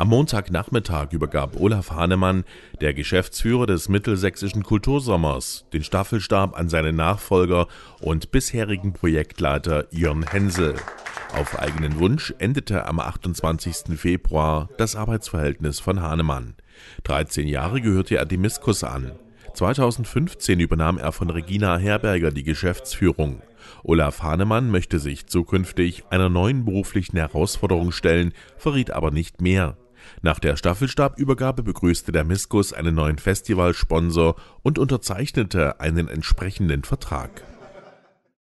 Am Montagnachmittag übergab Olaf Hahnemann, der Geschäftsführer des Mittelsächsischen Kultursommers, den Staffelstab an seinen Nachfolger und bisherigen Projektleiter Jörn Hensel. Auf eigenen Wunsch endete am 28. Februar das Arbeitsverhältnis von Hahnemann. 13 Jahre gehörte er dem Miskus an. 2015 übernahm er von Regina Herberger die Geschäftsführung. Olaf Hahnemann möchte sich zukünftig einer neuen beruflichen Herausforderung stellen, verriet aber nicht mehr. Nach der Staffelstabübergabe begrüßte der Miskus einen neuen Festivalsponsor und unterzeichnete einen entsprechenden Vertrag